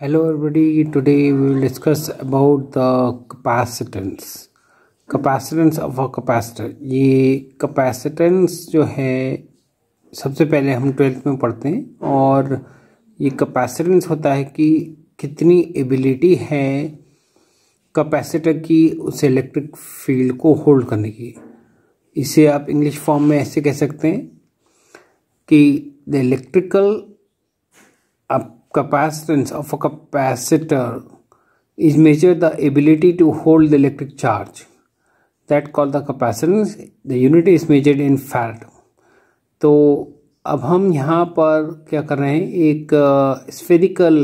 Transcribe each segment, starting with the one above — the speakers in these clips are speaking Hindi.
hello everybody today we will discuss about the capacitance capacitance of a capacitor ये capacitance जो है सबसे पहले हम ट्वेल्थ में पढ़ते हैं और ये capacitance होता है कि कितनी एबिलिटी है कैपेसिटर की उस इलेक्ट्रिक फील्ड को होल्ड करने की इसे आप इंग्लिश फॉर्म में ऐसे कह सकते हैं कि द इलेक्ट्रिकल आप capacitance of a capacitor is measured the ability to hold the electric charge that called the capacitance the unit is measured in farad तो अब हम यहाँ पर क्या कर रहे हैं एक स्फेरिकल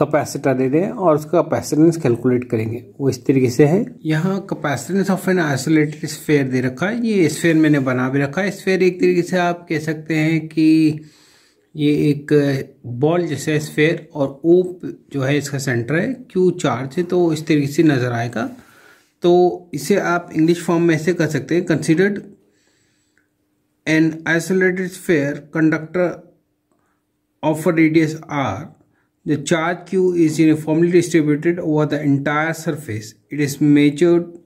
कैपेसिटर दे दें और उसका कैपेसिटेंस कैलकुलेट करेंगे वो इस तरीके से है यहाँ capacitance of an isolated sphere दे रखा है ये स्फेयर मैंने बना भी रखा है स्फेयर एक तरीके से आप कह सकते हैं कि ये एक बॉल जैसे स्फेयर और ओ जो है इसका सेंटर है क्यू चार्ज है तो इस तरीके से नज़र आएगा तो इसे आप इंग्लिश फॉर्म में ऐसे कर सकते हैं considered an isolated sphere conductor of a radius R the charge Q is uniformly distributed over the entire surface it is measured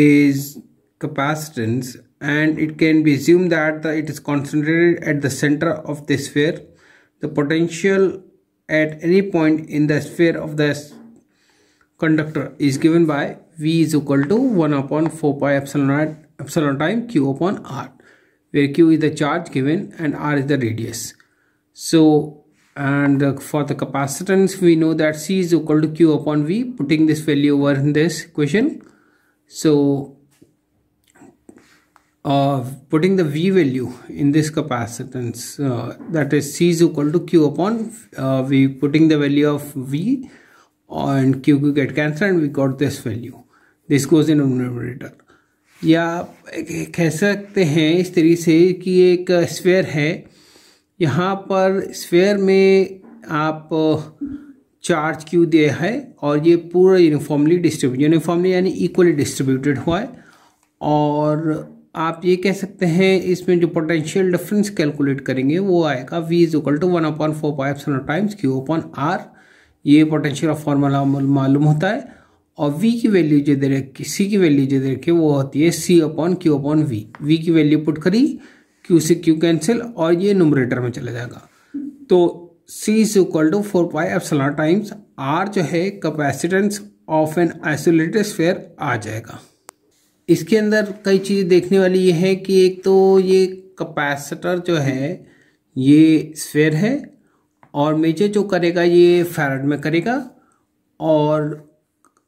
is capacitance and it can be assumed that the, it is concentrated at the center of the sphere. The potential at any point in the sphere of the conductor is given by V is equal to 1 upon 4 pi epsilon, naught epsilon time Q upon R where Q is the charge given and R is the radius. So and for the capacitance we know that C is equal to Q upon V putting this value over in this equation. So uh, putting the V value in this capacitance uh, that is C is equal to Q upon uh, we putting the value of V and Q Q get cancelled and we got this value this goes in numerator या कह सकते हैं इस तरीके से कि एक स्फेयर है यहाँ पर स्फेयर में आप चार्ज क्यू दिया है और ये पूरा यूनिफॉर्मली डिस्ट्रीब्यूट यूनिफॉर्मली यानी इक्वली डिस्ट्रीब्यूटेड हुआ है और आप ये कह सकते हैं इसमें जो पोटेंशियल डिफरेंस कैलकुलेट करेंगे वो आएगा v is equal to one upon four pi epsilon times q upon r ये पोटेंशियल ऑफ फॉर्मूला मालूम होता है और v की वैल्यू जो दे रखी सी की वैल्यू जो दे रखी वो होती है c upon q upon v v की वैल्यू पुट करी q से q कैंसिल और ये नोमरेटर में चला जाएगा तो c is equal to four pi epsilon times r जो है capacitance of an isolated sphere आ जाएगा इसके अंदर कई चीज़ देखने वाली ये है कि एक तो ये कैपेसिटर जो है ये स्फेयर है और मेजर जो करेगा ये फैरड में करेगा और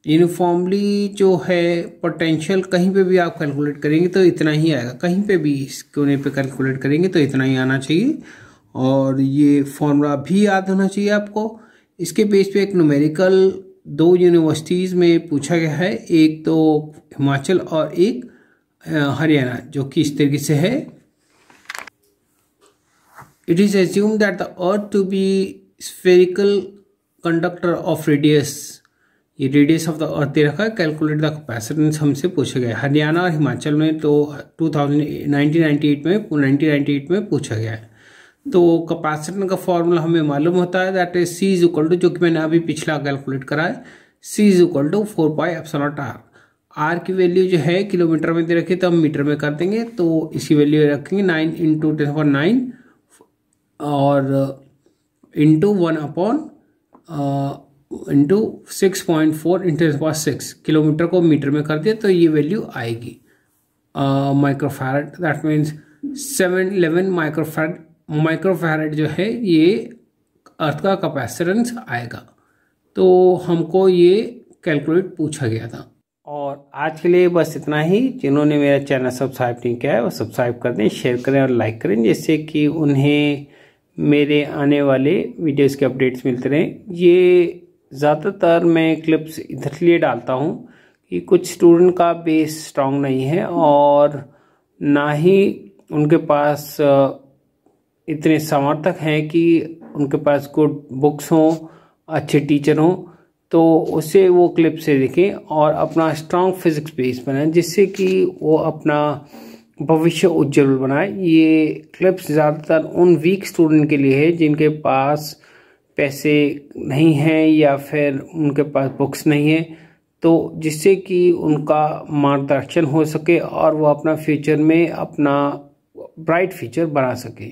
यूनिफॉर्मली जो है पोटेंशियल कहीं पे भी आप कैलकुलेट करेंगे तो इतना ही आएगा कहीं पे भी इस कोने पे कैलकुलेट करेंगे तो इतना ही आना चाहिए और ये फॉर्मूला भी याद होना चाहिए आपको इसके बेस पे एक न्यूमेरिकल दो यूनिवर्सिटीज़ में पूछा गया है एक तो हिमाचल और एक हरियाणा जो कि इस तरीके से है it is assume that the earth to be spherical conductor of radius ये रेडियस ऑफ द अर्थ दे रखा है कैलकुलेट द कैपेसिटेंस हमसे पूछा गया हरियाणा और हिमाचल में तो टू 2000 एट में एट में पूछा गया है तो कैपेसिटर का फॉर्मूला हमें मालूम होता है that is c is equal to जो कि मैंने अभी पिछला कैलकुलेट करा है c is equal to four pi epsilon r r की वैल्यू जो है किलोमीटर में दे रखी तो हम मीटर में कर देंगे तो इसकी वैल्यू रखेंगे nine into ten upon nine और into one upon into six point four into ten six kilometre को मीटर में कर दिया तो ये वैल्यू आएगी microfarad that means seven eleven microfarad microfarad जो है ये अर्थ का कैपेसिटेंस आएगा तो हमको ये कैलकुलेट पूछा गया था और आज के लिए बस इतना ही जिन्होंने मेरा चैनल सब्सक्राइब नहीं किया है वो सब्सक्राइब कर दें शेयर करें और लाइक करें जिससे कि उन्हें मेरे आने वाले वीडियोस के अपडेट्स मिलते रहें ये ज़्यादातर मैं क्लिप्स इसलिए डालता हूँ कि कुछ स्टूडेंट का बेस स्ट्रांग नहीं है और ना ही उनके पास इतने समर्थक हैं कि उनके पास गुड बुक्स हों अच्छे टीचर हों तो उसे वो क्लिप से देखें और अपना स्ट्रांग फिजिक्स बेस बनाएं जिससे कि वो अपना भविष्य उज्जवल बनाए ये क्लिप्स ज़्यादातर उन वीक स्टूडेंट के लिए है जिनके पास पैसे नहीं हैं या फिर उनके पास बुक्स नहीं है तो जिससे कि उनका मार्गदर्शन हो सके और वो अपना फ्यूचर में अपना ब्राइट फ्यूचर बना सके